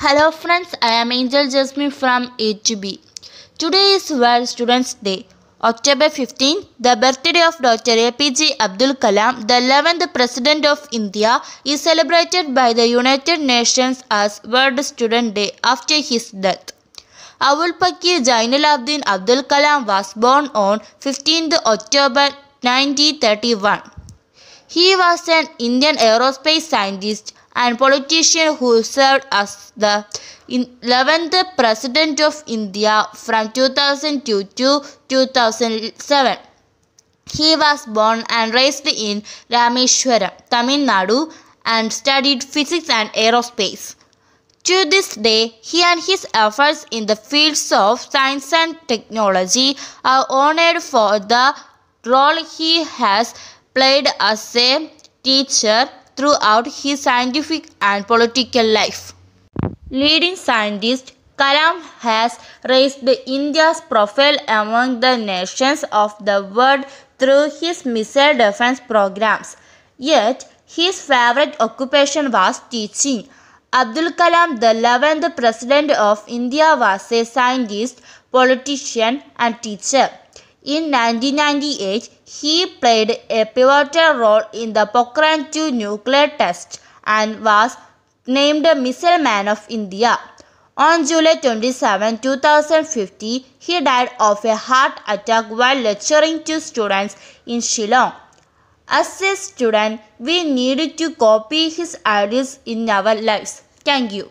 Hello friends, I am Angel Jasmine from A to B. Today is World Students Day. October 15, the birthday of Dr. APJ Abdul Kalam, the 11th President of India, is celebrated by the United Nations as World Student Day after his death. Awul Paki Jainuddin Abdul Kalam was born on 15 October 1931. He was an Indian aerospace scientist and politician who served as the 11th President of India from 2002 to 2007. He was born and raised in Rameshwaram, Tamil Nadu and studied physics and aerospace. To this day, he and his efforts in the fields of science and technology are honored for the role he has played as a teacher, throughout his scientific and political life. Leading scientist, Kalam has raised India's profile among the nations of the world through his missile defense programs. Yet, his favorite occupation was teaching. Abdul Kalam, the 11th President of India, was a scientist, politician, and teacher. In 1998, he played a pivotal role in the Pokhran 2 nuclear test and was named Missile Man of India. On July 27, 2050, he died of a heart attack while lecturing to students in Shillong. As a student, we need to copy his ideas in our lives. Thank you.